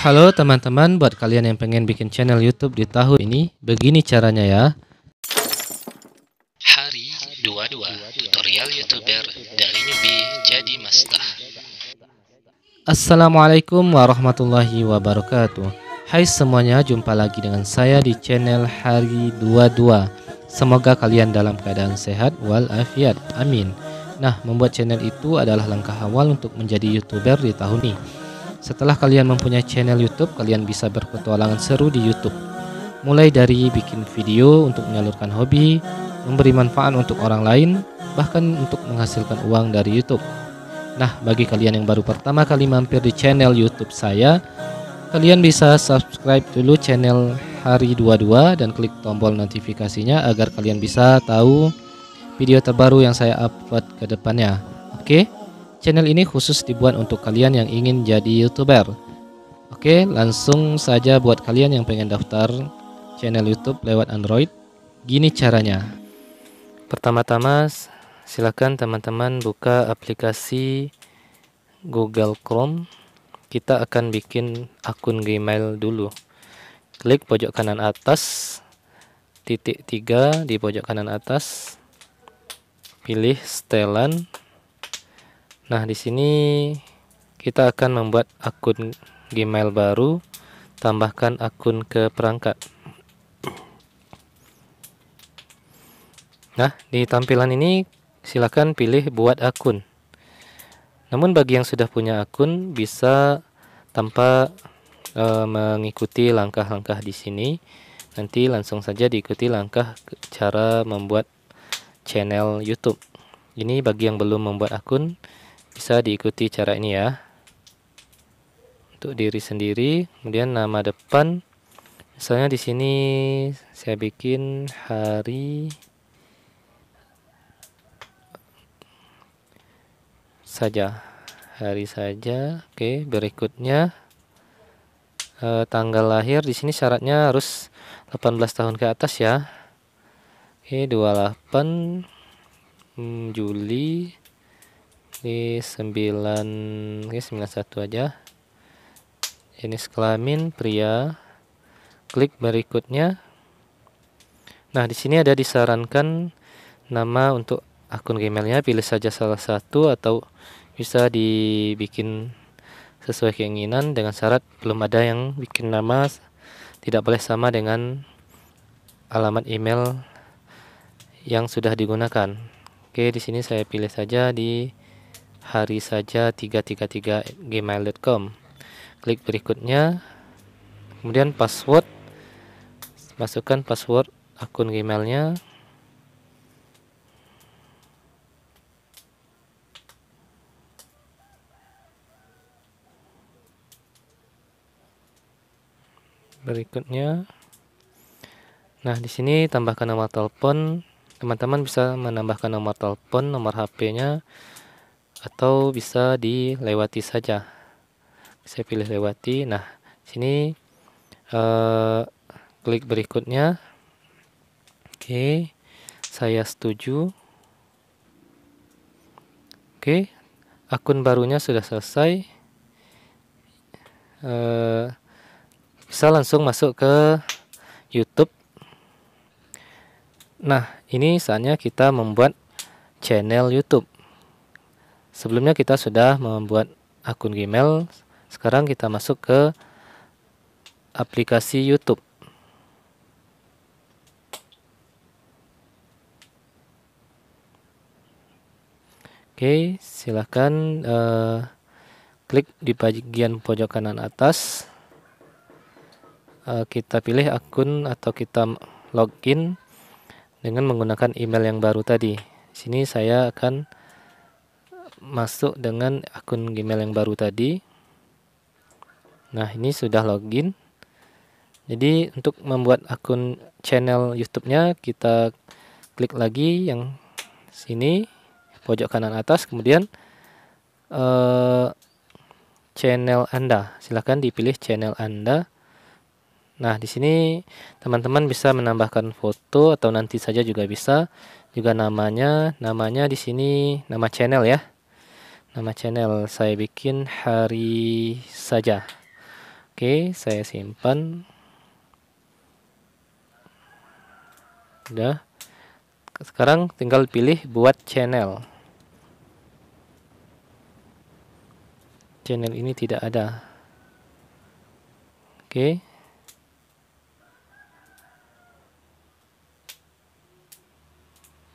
Halo teman-teman, buat kalian yang pengen bikin channel YouTube di tahun ini, begini caranya ya. Hari 22, tutorial YouTuber dari newbie jadi master. Assalamualaikum warahmatullahi wabarakatuh. Hai semuanya, jumpa lagi dengan saya di channel Hari 22. Semoga kalian dalam keadaan sehat walafiat. Amin. Nah, membuat channel itu adalah langkah awal untuk menjadi YouTuber di tahun ini setelah kalian mempunyai channel YouTube, kalian bisa berpetualangan seru di YouTube. Mulai dari bikin video untuk menyalurkan hobi, memberi manfaat untuk orang lain, bahkan untuk menghasilkan uang dari YouTube. Nah, bagi kalian yang baru pertama kali mampir di channel YouTube saya, kalian bisa subscribe dulu channel Hari 22 dan klik tombol notifikasinya agar kalian bisa tahu video terbaru yang saya upload ke depannya. Oke. Okay? Channel ini khusus dibuat untuk kalian yang ingin jadi youtuber. Oke, langsung saja buat kalian yang pengen daftar channel YouTube lewat Android. Gini caranya. Pertama-tama, silakan teman-teman buka aplikasi Google Chrome. Kita akan bikin akun Gmail dulu. Klik pojok kanan atas titik tiga di pojok kanan atas. Pilih setelan Nah, di sini kita akan membuat akun Gmail baru, tambahkan akun ke perangkat. Nah, di tampilan ini silakan pilih buat akun. Namun bagi yang sudah punya akun bisa tanpa e, mengikuti langkah-langkah di sini. Nanti langsung saja diikuti langkah cara membuat channel YouTube. Ini bagi yang belum membuat akun bisa diikuti cara ini ya untuk diri sendiri kemudian nama depan misalnya di sini saya bikin hari saja hari saja oke berikutnya e, tanggal lahir di sini syaratnya harus 18 tahun ke atas ya oke 28 hmm, Juli di 9 okay, 91 aja jenis kelamin pria klik berikutnya nah di sini ada disarankan nama untuk akun Gmailnya pilih saja salah satu atau bisa dibikin sesuai keinginan dengan syarat belum ada yang bikin nama tidak boleh sama dengan alamat email yang sudah digunakan. Oke, di sini saya pilih saja di hari saja 333 gmail.com klik berikutnya kemudian password masukkan password akun gmailnya berikutnya nah di sini tambahkan nomor telepon teman-teman bisa menambahkan nomor telepon nomor HP-nya atau bisa dilewati saja saya pilih lewati nah sini uh, klik berikutnya oke okay, saya setuju oke okay, akun barunya sudah selesai uh, bisa langsung masuk ke YouTube nah ini saatnya kita membuat channel YouTube Sebelumnya kita sudah membuat akun Gmail. Sekarang kita masuk ke aplikasi YouTube. Oke, silahkan uh, eh, klik di bagian pojok kanan atas. Uh, kita pilih akun atau kita login dengan menggunakan email yang baru tadi. Sini saya akan masuk dengan akun Gmail yang baru tadi. Nah, ini sudah login. Jadi, untuk membuat akun channel YouTube-nya, kita klik lagi yang sini, pojok kanan atas, kemudian uh, channel Anda. Silahkan dipilih channel Anda. Nah, di sini teman-teman bisa menambahkan foto atau nanti saja juga bisa. Juga namanya, namanya di sini nama channel ya nama channel saya bikin hari saja oke saya simpan udah sekarang tinggal pilih buat channel channel ini tidak ada oke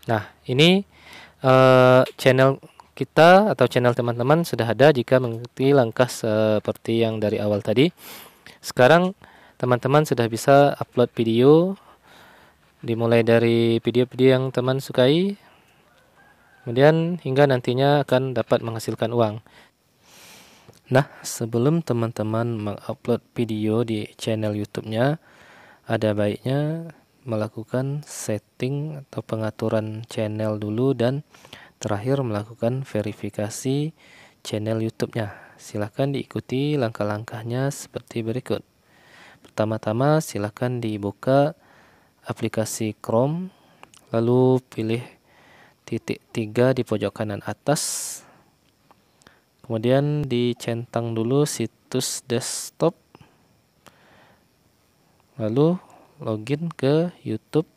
nah ini uh, channel kita atau channel teman-teman sudah ada jika mengikuti langkah seperti yang dari awal tadi. Sekarang teman-teman sudah bisa upload video dimulai dari video-video yang teman sukai kemudian hingga nantinya akan dapat menghasilkan uang. Nah, sebelum teman-teman mengupload video di channel YouTube-nya, ada baiknya melakukan setting atau pengaturan channel dulu dan Terakhir, melakukan verifikasi channel YouTube-nya. Silakan diikuti langkah-langkahnya seperti berikut. Pertama-tama, silakan dibuka aplikasi Chrome, lalu pilih titik tiga di pojok kanan atas. Kemudian dicentang dulu situs desktop. Lalu login ke YouTube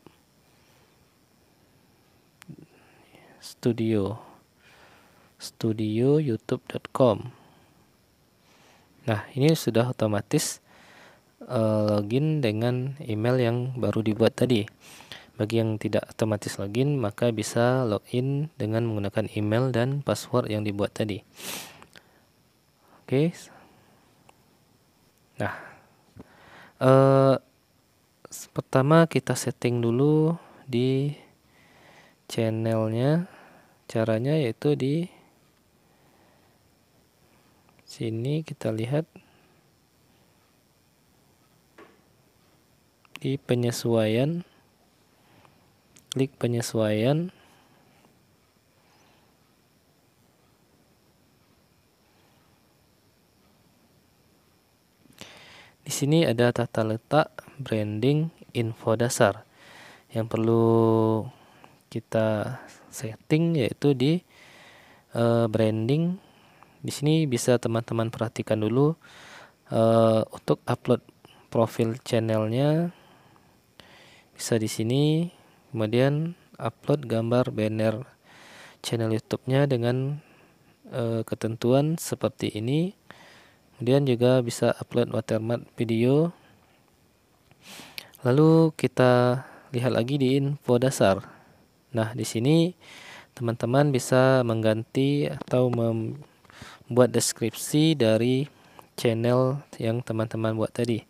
studio studio youtube.com nah ini sudah otomatis uh, login dengan email yang baru dibuat tadi bagi yang tidak otomatis login maka bisa login dengan menggunakan email dan password yang dibuat tadi oke okay. nah uh, pertama kita setting dulu di channelnya caranya yaitu di sini kita lihat di penyesuaian klik penyesuaian Di sini ada tata letak, branding, info dasar yang perlu kita setting yaitu di e, branding di sini bisa teman-teman perhatikan dulu e, untuk upload profil channelnya bisa di sini kemudian upload gambar banner channel YouTube-nya dengan e, ketentuan seperti ini kemudian juga bisa upload watermark video lalu kita lihat lagi di info dasar Nah, di sini teman-teman bisa mengganti atau membuat deskripsi dari channel yang teman-teman buat tadi.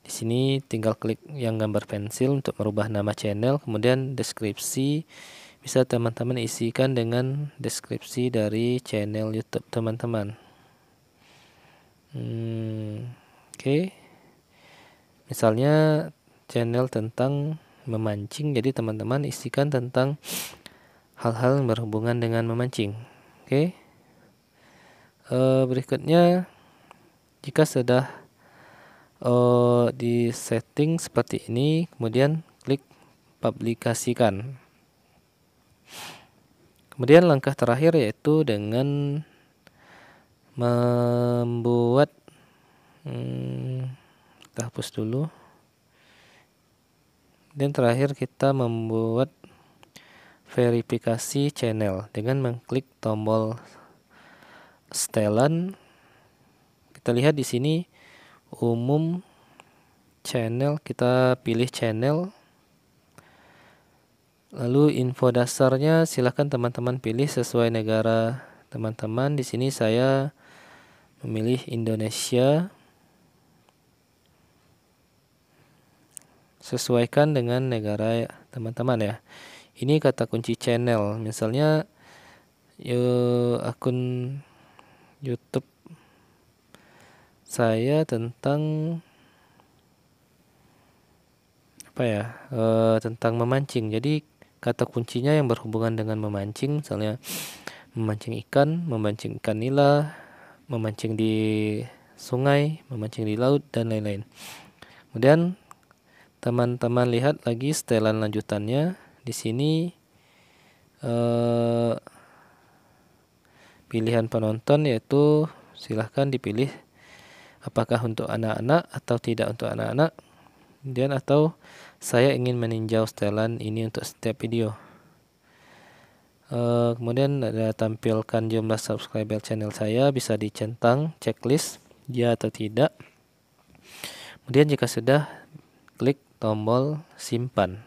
Di sini tinggal klik yang gambar pensil untuk merubah nama channel, kemudian deskripsi bisa teman-teman isikan dengan deskripsi dari channel YouTube teman-teman. Hmm, Oke, okay. misalnya channel tentang memancing jadi teman-teman isikan tentang hal-hal yang berhubungan dengan memancing oke e, berikutnya jika sudah e, di setting seperti ini kemudian klik publikasikan kemudian langkah terakhir yaitu dengan membuat hmm, kita hapus dulu dan terakhir kita membuat verifikasi channel dengan mengklik tombol setelan. Kita lihat di sini umum channel, kita pilih channel. Lalu info dasarnya silahkan teman-teman pilih sesuai negara teman-teman. Di sini saya memilih Indonesia. sesuaikan dengan negara teman-teman ya, Ini kata kunci channel. Misalnya yo akun YouTube saya tentang apa ya? E, tentang memancing. Jadi kata kuncinya yang berhubungan dengan memancing misalnya memancing ikan, memancing ikan nila, memancing di sungai, memancing di laut dan lain-lain. Kemudian teman-teman lihat lagi setelan lanjutannya di sini eh, pilihan penonton yaitu silahkan dipilih apakah untuk anak-anak atau tidak untuk anak-anak dan atau saya ingin meninjau setelan ini untuk setiap video eh, kemudian ada tampilkan jumlah subscriber channel saya bisa dicentang checklist ya atau tidak kemudian jika sudah klik tombol simpan.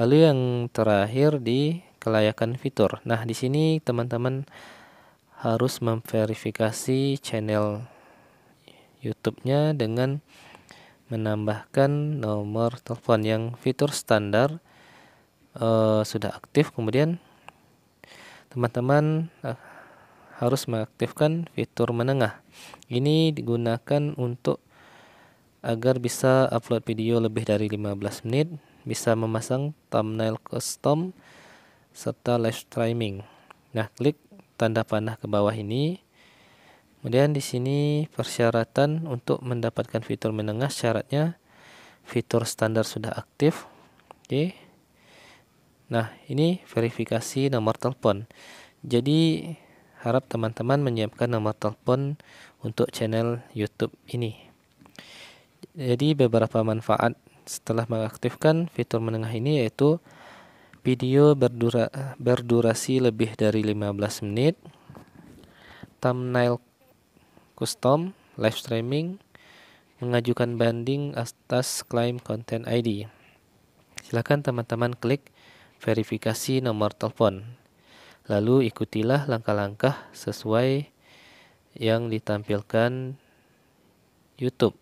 Lalu yang terakhir di kelayakan fitur. Nah, di sini teman-teman harus memverifikasi channel YouTube-nya dengan menambahkan nomor telepon yang fitur standar e, sudah aktif. Kemudian teman-teman eh, harus mengaktifkan fitur menengah. Ini digunakan untuk agar bisa upload video lebih dari 15 menit, bisa memasang thumbnail custom serta live streaming. Nah, klik tanda panah ke bawah ini. Kemudian di sini persyaratan untuk mendapatkan fitur menengah syaratnya fitur standar sudah aktif. Oke. Nah, ini verifikasi nomor telepon. Jadi harap teman-teman menyiapkan nomor telepon untuk channel YouTube ini. Jadi beberapa manfaat setelah mengaktifkan fitur menengah ini yaitu video berdura berdurasi lebih dari 15 menit, thumbnail custom, live streaming, mengajukan banding atas klaim konten ID. Silakan teman-teman klik verifikasi nomor telepon. Lalu ikutilah langkah-langkah sesuai yang ditampilkan YouTube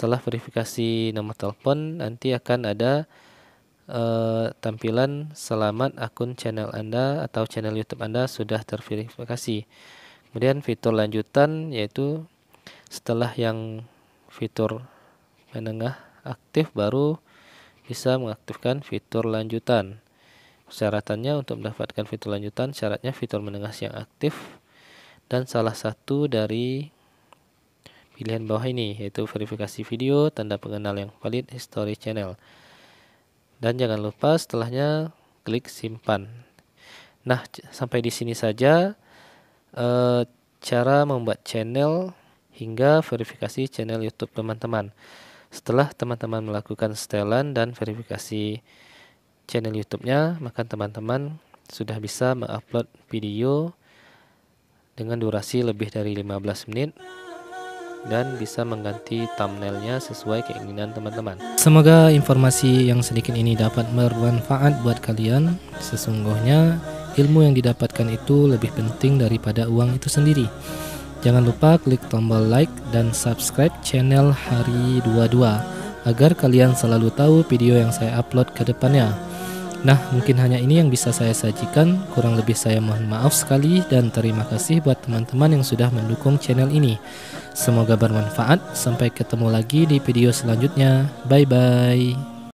setelah verifikasi nomor telepon nanti akan ada uh, tampilan selamat akun channel Anda atau channel YouTube Anda sudah terverifikasi. Kemudian fitur lanjutan yaitu setelah yang fitur menengah aktif baru bisa mengaktifkan fitur lanjutan. Syaratannya untuk mendapatkan fitur lanjutan syaratnya fitur menengah yang aktif dan salah satu dari pilihan bawah ini yaitu verifikasi video, tanda pengenal yang valid, history channel. Dan jangan lupa setelahnya klik simpan. Nah, sampai di sini saja e, cara membuat channel hingga verifikasi channel YouTube teman-teman. Setelah teman-teman melakukan setelan dan verifikasi channel YouTube-nya, maka teman-teman sudah bisa mengupload video dengan durasi lebih dari 15 menit dan bisa mengganti thumbnailnya sesuai keinginan teman-teman. Semoga informasi yang sedikit ini dapat bermanfaat buat kalian. Sesungguhnya ilmu yang didapatkan itu lebih penting daripada uang itu sendiri. Jangan lupa klik tombol like dan subscribe channel Hari 22 agar kalian selalu tahu video yang saya upload ke depannya. Nah, mungkin hanya ini yang bisa saya sajikan. Kurang lebih saya mohon maaf sekali dan terima kasih buat teman-teman yang sudah mendukung channel ini. Semoga bermanfaat. Sampai ketemu lagi di video selanjutnya. Bye bye.